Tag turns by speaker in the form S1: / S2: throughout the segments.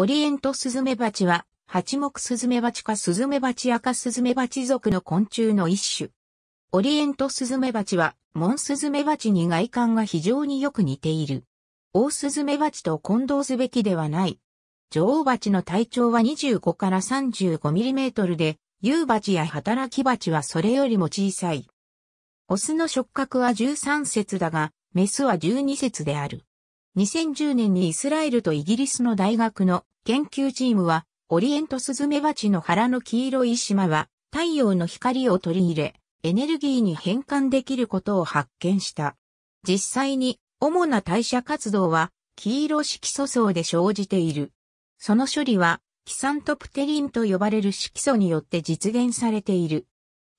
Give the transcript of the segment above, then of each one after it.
S1: オリエントスズメバチは、八目スズメバチかスズメバチ赤スズメバチ族の昆虫の一種。オリエントスズメバチは、モンスズメバチに外観が非常によく似ている。オオスズメバチと混同すべきではない。女王バチの体長は25から35ミリメートルで、ユウバチや働きバチはそれよりも小さい。オスの触覚は13節だが、メスは12節である。2010年にイスラエルとイギリスの大学の研究チームは、オリエントスズメバチの腹の黄色い島は、太陽の光を取り入れ、エネルギーに変換できることを発見した。実際に、主な代謝活動は、黄色色素層で生じている。その処理は、キサントプテリンと呼ばれる色素によって実現されている。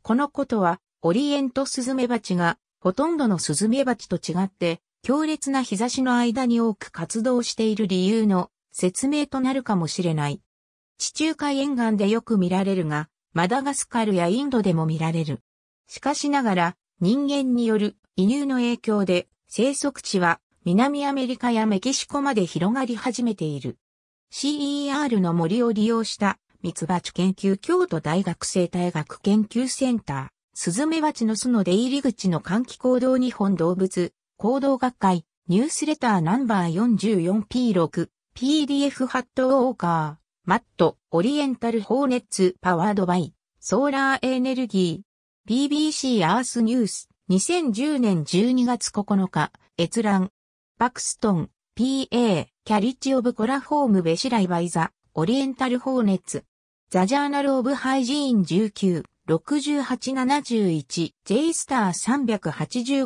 S1: このことは、オリエントスズメバチが、ほとんどのスズメバチと違って、強烈な日差しの間に多く活動している理由の説明となるかもしれない。地中海沿岸でよく見られるが、マダガスカルやインドでも見られる。しかしながら、人間による移入の影響で、生息地は南アメリカやメキシコまで広がり始めている。CER の森を利用したミツバチ研究京都大学生態学研究センター、スズメバチの巣の出入り口の換気行動日本動物行動学会、ニュースレターナンバー 44P6、PDF ハットウォーカー、マット、オリエンタルホーネッツパワードバイ、ソーラーエネルギー、BBC アースニュース、2010年12月9日、閲覧、バクストン、PA、キャリッジオブコラホームベシライバイザ、オリエンタルホーネッツ、ザジャーナルオブハイジーン19、6871J スター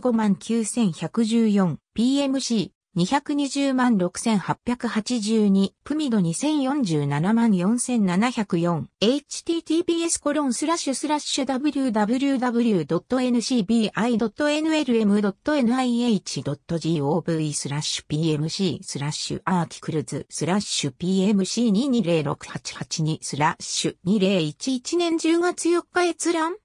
S1: 3859114 PMC 220万6882、プミド2047万4704、https コロンスラッシュスラッシュ www.ncbi.nlm.nih.gov スラッシュ pmc スラッシュアーティクルズスラッシュ pmc220688 スラッシュ2011年10月4日閲覧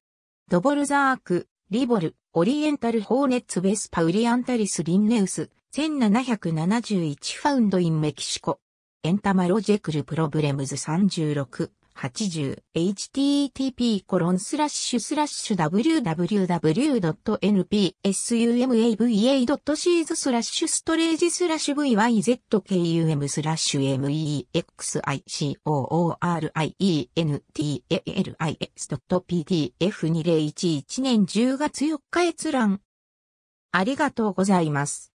S1: ドボルザーク、リボル。オリエンタルホーネッツベスパウリアンタリスリンネウス、1771ファウンドインメキシコ。エンタマロジェクルプロブレムズ36。80http コロンスラッシュスラッシュ w w w n p s u m a v a s e e s スラッシュストレージスラッシュ vyzkum スラッシュ m e x i c o o r i n t a l i s p d f 2 0 1 1年10月4日閲覧ありがとうございます。